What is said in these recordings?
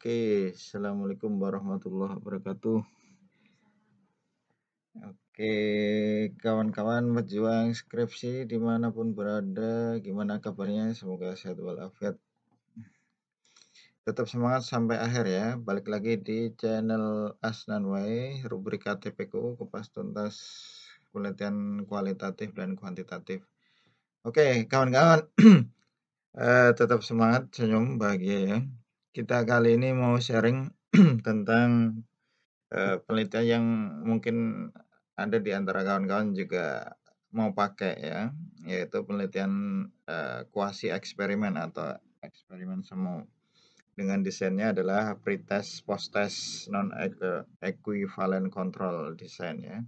Oke, assalamualaikum warahmatullahi wabarakatuh. Oke, kawan-kawan berjuang skripsi dimanapun berada, gimana kabarnya? Semoga sehat walafiat. Tetap semangat sampai akhir ya. Balik lagi di channel Asnan Asnanway, rubrik KTPku, kupas tuntas penelitian kualitatif dan kuantitatif. Oke, kawan-kawan, Uh, tetap semangat, senyum, bahagia ya kita kali ini mau sharing tentang uh, penelitian yang mungkin ada di antara kawan-kawan juga mau pakai ya, yaitu penelitian uh, eh, kuasi eksperimen atau eksperimen semu dengan desainnya adalah pretest, posttest, non equivalent control design ya.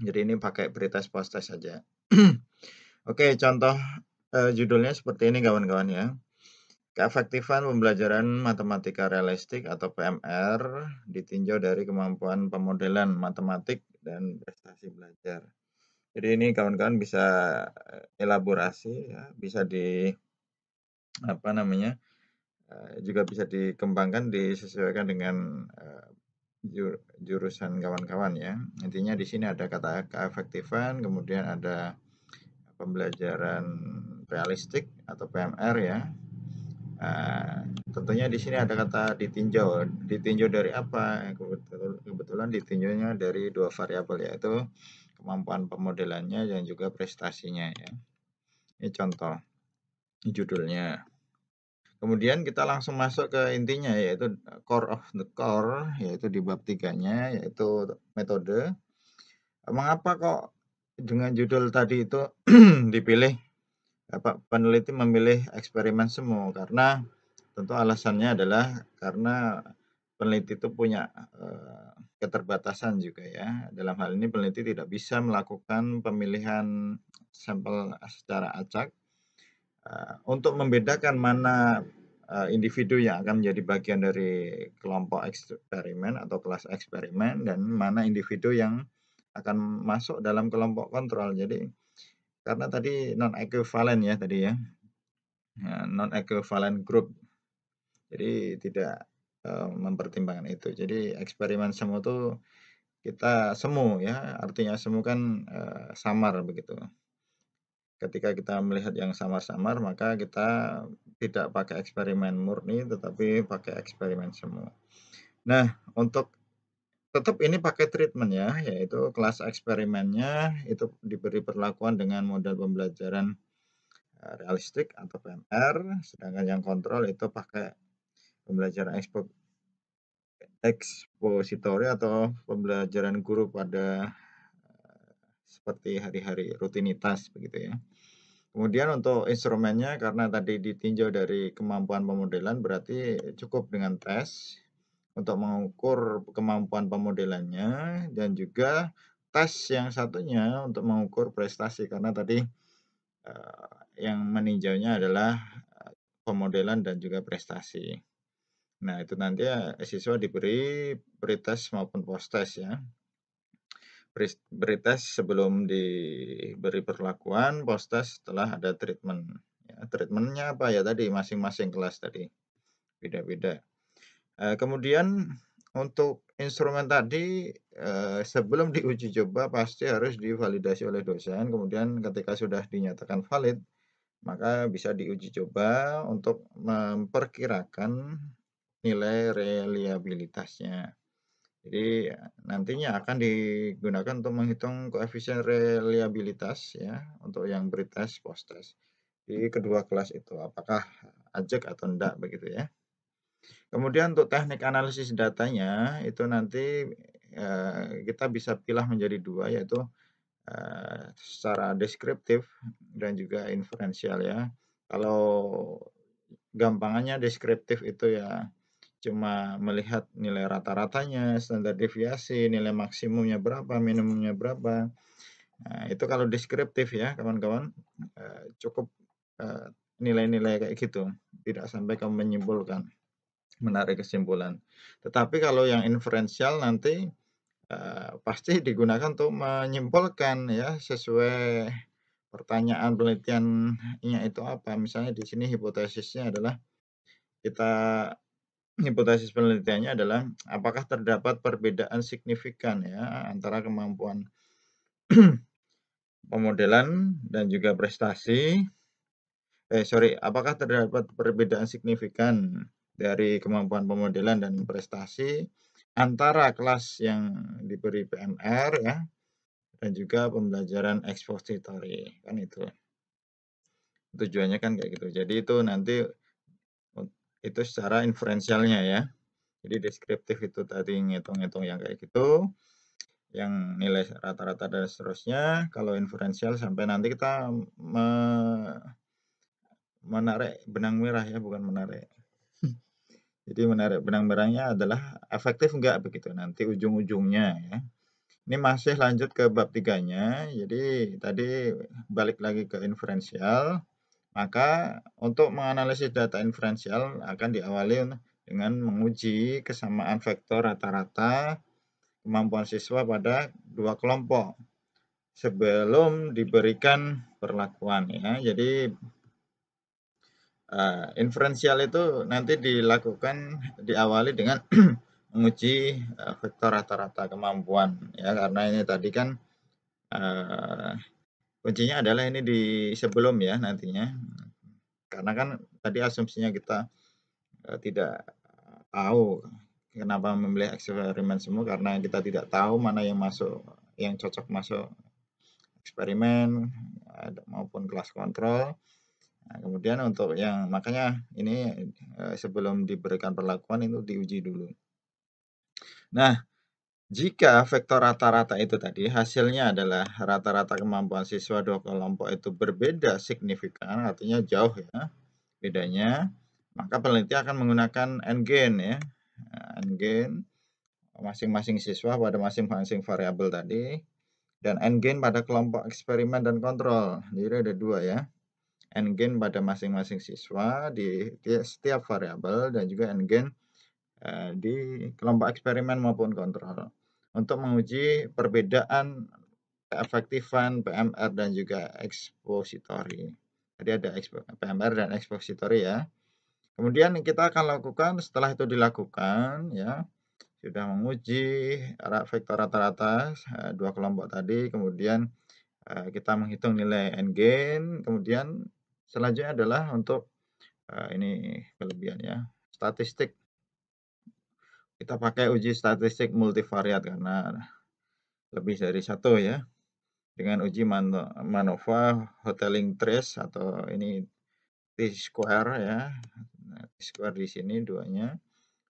Jadi ini pakai pretest, posttest saja. Oke, contoh uh, judulnya seperti ini kawan-kawan ya Keefektifan pembelajaran matematika realistik atau PMR ditinjau dari kemampuan pemodelan matematik dan prestasi belajar. Jadi ini kawan-kawan bisa eh, elaborasi, ya, bisa di apa namanya eh, juga bisa dikembangkan disesuaikan dengan eh, jurusan kawan-kawan ya. Intinya di sini ada kata keefektifan, kemudian ada pembelajaran realistik atau PMR ya, Nah, tentunya di sini ada kata ditinjau. Ditinjau dari apa? Kebetulan, kebetulan ditinjaunya dari dua variabel yaitu kemampuan pemodelannya dan juga prestasinya ya. Ini contoh Ini judulnya. Kemudian kita langsung masuk ke intinya yaitu core of the core yaitu di bab tiganya yaitu metode. Mengapa kok dengan judul tadi itu dipilih Bapak peneliti memilih eksperimen semua karena tentu alasannya adalah karena peneliti itu punya eh, keterbatasan juga ya. Dalam hal ini peneliti tidak bisa melakukan pemilihan sampel secara acak eh, untuk membedakan mana eh, individu yang akan menjadi bagian dari kelompok eksperimen atau kelas eksperimen dan mana individu yang akan masuk dalam kelompok kontrol. Jadi karena tadi non equivalent ya tadi ya, ya non equivalent group jadi tidak eh, mempertimbangkan itu jadi eksperimen semu itu kita semu ya artinya semu kan eh, samar begitu ketika kita melihat yang samar-samar maka kita tidak pakai eksperimen murni tetapi pakai eksperimen semu nah untuk tetap ini pakai treatment ya, yaitu kelas eksperimennya itu diberi perlakuan dengan model pembelajaran eh, realistik atau PMR, sedangkan yang kontrol itu pakai pembelajaran ekspo ekspositori atau pembelajaran guru pada eh, seperti hari-hari rutinitas begitu ya. Kemudian untuk instrumennya karena tadi ditinjau dari kemampuan pemodelan berarti cukup dengan tes untuk mengukur kemampuan pemodelannya dan juga tes yang satunya untuk mengukur prestasi karena tadi eh, yang meninjaunya adalah eh, pemodelan dan juga prestasi. Nah, itu nanti ya, siswa diberi pretest maupun test ya. Pretest sebelum diberi perlakuan, test setelah ada treatment. Ya, treatmentnya apa ya tadi masing-masing kelas tadi. Beda-beda. Eh, kemudian untuk instrumen tadi eh, sebelum diuji coba pasti harus divalidasi oleh dosen. Kemudian ketika sudah dinyatakan valid, maka bisa diuji coba untuk memperkirakan nilai reliabilitasnya. Jadi nantinya akan digunakan untuk menghitung koefisien reliabilitas ya untuk yang pretest post test di kedua kelas itu apakah ajak atau tidak begitu ya. Kemudian untuk teknik analisis datanya itu nanti eh, kita bisa pilih menjadi dua yaitu eh, secara deskriptif dan juga inferensial ya. Kalau gampangannya deskriptif itu ya cuma melihat nilai rata-ratanya, standar deviasi, nilai maksimumnya berapa, minimumnya berapa. Nah, itu kalau deskriptif ya kawan-kawan eh, cukup nilai-nilai kayak gitu, tidak sampai kamu menyimpulkan menarik kesimpulan. Tetapi kalau yang inferensial nanti uh, pasti digunakan untuk menyimpulkan ya sesuai pertanyaan penelitiannya itu apa. Misalnya di sini hipotesisnya adalah kita hipotesis penelitiannya adalah apakah terdapat perbedaan signifikan ya antara kemampuan pemodelan dan juga prestasi eh sorry apakah terdapat perbedaan signifikan dari kemampuan pemodelan dan prestasi antara kelas yang diberi PMR ya dan juga pembelajaran ekspositori kan itu tujuannya kan kayak gitu jadi itu nanti itu secara inferensialnya ya jadi deskriptif itu tadi ngitung-ngitung yang kayak gitu yang nilai rata-rata dan seterusnya kalau inferensial sampai nanti kita me menarik benang merah ya bukan menarik jadi menarik benang merahnya adalah efektif enggak begitu nanti ujung-ujungnya ya. Ini masih lanjut ke bab tiganya. Jadi tadi balik lagi ke inferensial. Maka untuk menganalisis data inferensial akan diawali dengan menguji kesamaan vektor rata-rata kemampuan siswa pada dua kelompok sebelum diberikan perlakuan ya. Jadi Uh, inferensial itu nanti dilakukan diawali dengan menguji uh, vektor rata-rata kemampuan ya karena ini tadi kan uh, kuncinya adalah ini di sebelum ya nantinya karena kan tadi asumsinya kita uh, tidak tahu kenapa memilih eksperimen semua karena kita tidak tahu mana yang masuk yang cocok masuk eksperimen maupun kelas kontrol Nah, kemudian untuk yang makanya ini eh, sebelum diberikan perlakuan itu diuji dulu. Nah, jika vektor rata-rata itu tadi hasilnya adalah rata-rata kemampuan siswa dua kelompok itu berbeda signifikan, artinya jauh ya bedanya, maka peneliti akan menggunakan n-gain ya. Nah, n-gain masing-masing siswa pada masing-masing variabel tadi dan n-gain pada kelompok eksperimen dan kontrol. Jadi ada dua ya n-gain pada masing-masing siswa di setiap variabel dan juga n-gain eh, di kelompok eksperimen maupun kontrol untuk menguji perbedaan keefektifan PMR dan juga ekspositori. Jadi ada PMR dan ekspositori ya. Kemudian kita akan lakukan setelah itu dilakukan ya sudah menguji vektor rata-rata eh, dua kelompok tadi kemudian Eh, kita menghitung nilai end gain kemudian selanjutnya adalah untuk uh, ini ya statistik kita pakai uji statistik multivariat karena lebih dari satu ya dengan uji Manova Hoteling Trace atau ini T square ya nah, T square di sini duanya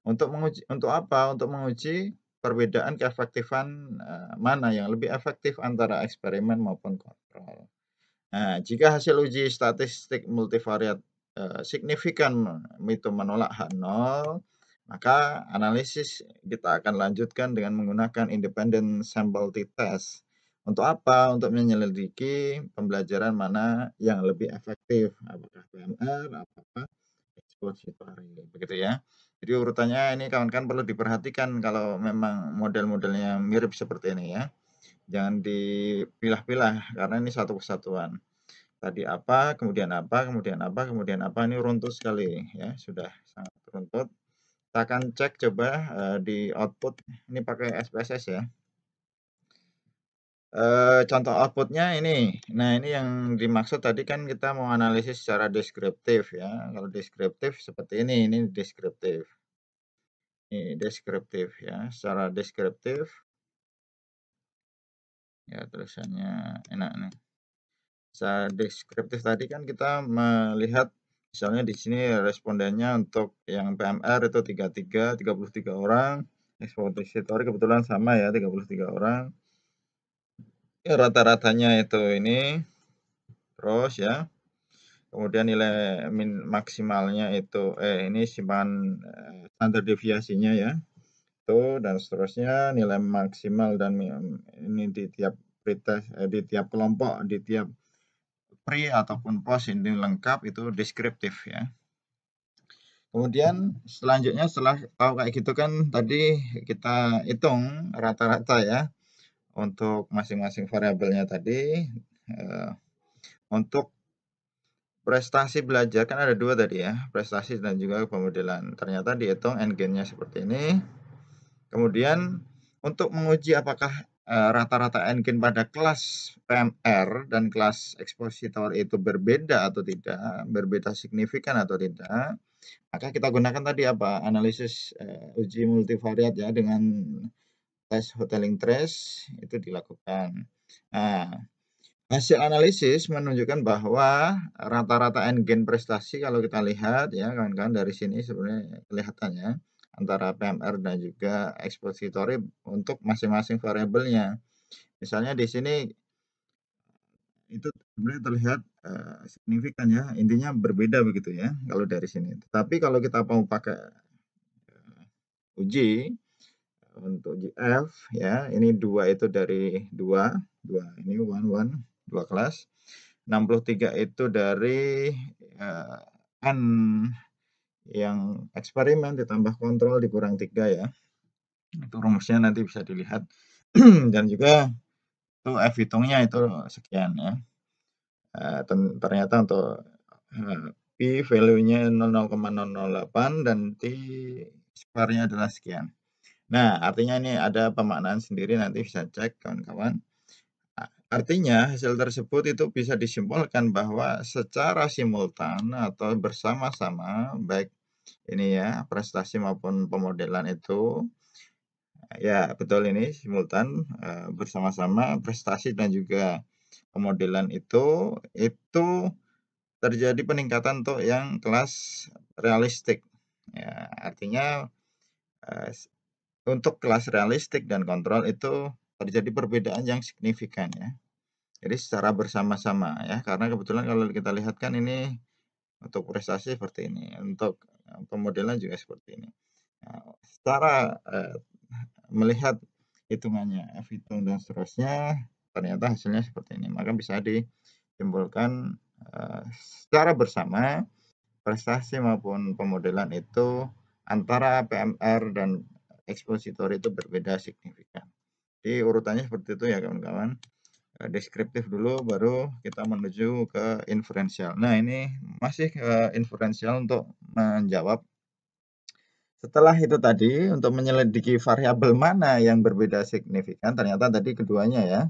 untuk menguji untuk apa untuk menguji perbedaan keefektifan eh, mana yang lebih efektif antara eksperimen maupun kontrol. Nah, jika hasil uji statistik multivariat eh, signifikan itu menolak H0, maka analisis kita akan lanjutkan dengan menggunakan independent sample t-test. Untuk apa? Untuk menyelidiki pembelajaran mana yang lebih efektif, apakah PMR, apakah depository gitu begitu ya. Jadi urutannya ini kawan-kawan perlu diperhatikan kalau memang model-modelnya mirip seperti ini ya. Jangan dipilah-pilah karena ini satu kesatuan. Tadi apa, kemudian apa, kemudian apa, kemudian apa ini runtut sekali ya, sudah sangat runtut. Kita akan cek coba uh, di output ini pakai SPSS ya e, contoh outputnya ini. Nah, ini yang dimaksud tadi kan kita mau analisis secara deskriptif ya. Kalau deskriptif seperti ini, ini deskriptif. Ini deskriptif ya, secara deskriptif. Ya, tulisannya enak nih. Secara deskriptif tadi kan kita melihat misalnya di sini respondennya untuk yang PMR itu 33, 33 orang. Ekspor kebetulan sama ya, 33 orang rata-ratanya itu ini terus ya kemudian nilai min maksimalnya itu eh ini simpan eh, standar deviasinya ya itu dan seterusnya nilai maksimal dan ini di tiap pretest eh, di tiap kelompok di tiap pre ataupun post ini lengkap itu deskriptif ya kemudian selanjutnya setelah tahu kayak gitu kan tadi kita hitung rata-rata ya untuk masing-masing variabelnya tadi. Eh, untuk prestasi belajar kan ada dua tadi ya, prestasi dan juga pemodelan. Ternyata dihitung endgame-nya seperti ini. Kemudian untuk menguji apakah eh, rata-rata endgame pada kelas PMR dan kelas ekspositor itu berbeda atau tidak, berbeda signifikan atau tidak, maka kita gunakan tadi apa? Analisis eh, uji multivariat ya dengan tes hoteling trace itu dilakukan. Nah, hasil analisis menunjukkan bahwa rata-rata n prestasi kalau kita lihat ya kawan-kawan dari sini sebenarnya kelihatannya antara PMR dan juga ekspositori untuk masing-masing variabelnya. Misalnya di sini itu sebenarnya terlihat uh, signifikan ya, intinya berbeda begitu ya kalau dari sini. Tapi kalau kita mau pakai uh, uji untuk GF ya ini dua itu dari dua dua ini one one dua kelas 63 itu dari uh, n yang eksperimen ditambah kontrol dikurang tiga ya itu rumusnya nanti bisa dilihat dan juga itu f hitungnya itu sekian ya uh, ternyata untuk uh, p value-nya 0,008 dan t square adalah sekian Nah, artinya ini ada pemaknaan sendiri nanti bisa cek kawan-kawan. Artinya hasil tersebut itu bisa disimpulkan bahwa secara simultan atau bersama-sama baik ini ya prestasi maupun pemodelan itu ya betul ini simultan eh, bersama-sama prestasi dan juga pemodelan itu itu terjadi peningkatan untuk yang kelas realistik ya artinya eh, untuk kelas realistik dan kontrol itu terjadi perbedaan yang signifikan ya. Jadi secara bersama-sama ya, karena kebetulan kalau kita lihat kan ini untuk prestasi seperti ini, untuk pemodelan juga seperti ini. Nah, secara eh, melihat hitungannya, F hitung dan seterusnya, ternyata hasilnya seperti ini. Maka bisa disimpulkan eh, secara bersama prestasi maupun pemodelan itu antara PMR dan ekspositor itu berbeda signifikan. Jadi urutannya seperti itu ya kawan-kawan. Eh, deskriptif dulu baru kita menuju ke inferensial. Nah ini masih eh, inferensial untuk menjawab. Setelah itu tadi untuk menyelidiki variabel mana yang berbeda signifikan ternyata tadi keduanya ya.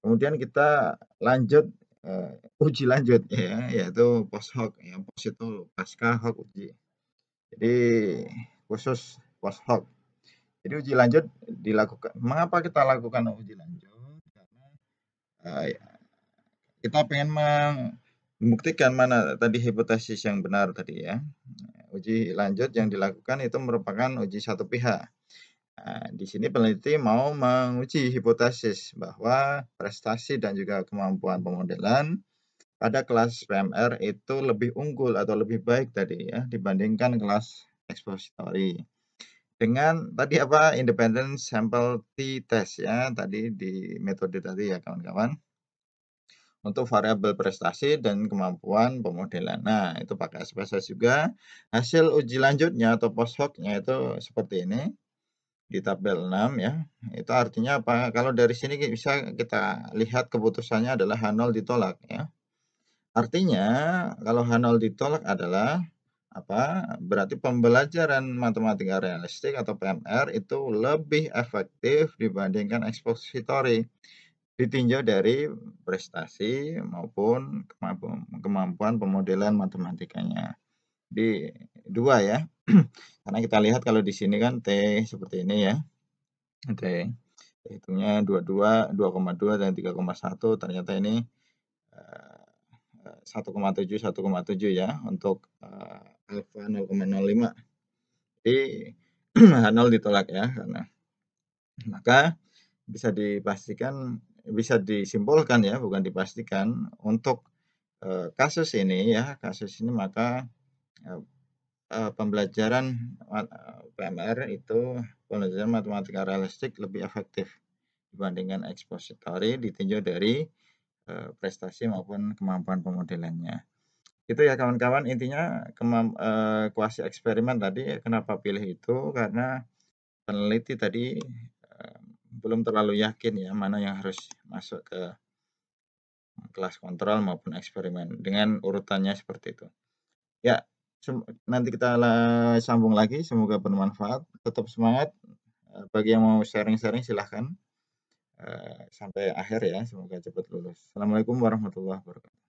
Kemudian kita lanjut uh, uji lanjut ya yaitu post hoc ya post itu pasca hoc uji. Jadi khusus post hoc jadi uji lanjut dilakukan. Mengapa kita lakukan uji lanjut? Karena uh, kita pengen membuktikan mana tadi hipotesis yang benar tadi ya. Uji lanjut yang dilakukan itu merupakan uji satu pihak. Nah, di sini peneliti mau menguji hipotesis bahwa prestasi dan juga kemampuan pemodelan pada kelas PMR itu lebih unggul atau lebih baik tadi ya dibandingkan kelas ekspositori dengan tadi apa independent sample t test ya tadi di metode tadi ya kawan-kawan untuk variabel prestasi dan kemampuan pemodelan. Nah, itu pakai SPSS juga. Hasil uji lanjutnya atau post hoc-nya itu seperti ini di tabel 6 ya. Itu artinya apa? Kalau dari sini bisa kita lihat keputusannya adalah H0 ditolak ya. Artinya kalau H0 ditolak adalah apa berarti pembelajaran matematika realistik atau PMR itu lebih efektif dibandingkan ekspositori ditinjau dari prestasi maupun kemampuan pemodelan matematikanya di dua ya karena kita lihat kalau di sini kan T seperti ini ya T hitungnya 22 2,2 dan 3,1 ternyata ini 1,7 eh, 1,7 eh, ya untuk eh, alfa 0,05 jadi H0 ditolak ya karena maka bisa dipastikan bisa disimpulkan ya bukan dipastikan untuk e, kasus ini ya kasus ini maka e, e, pembelajaran PMR itu pembelajaran matematika realistik lebih efektif dibandingkan ekspositori ditinjau dari prestasi maupun kemampuan pemodelannya itu ya kawan-kawan intinya kemam, e, kuasi eksperimen tadi kenapa pilih itu karena peneliti tadi e, belum terlalu yakin ya mana yang harus masuk ke kelas kontrol maupun eksperimen dengan urutannya seperti itu ya nanti kita sambung lagi semoga bermanfaat tetap semangat eh, bagi yang mau sharing-sharing silahkan sampai akhir ya semoga cepat lulus assalamualaikum warahmatullahi wabarakatuh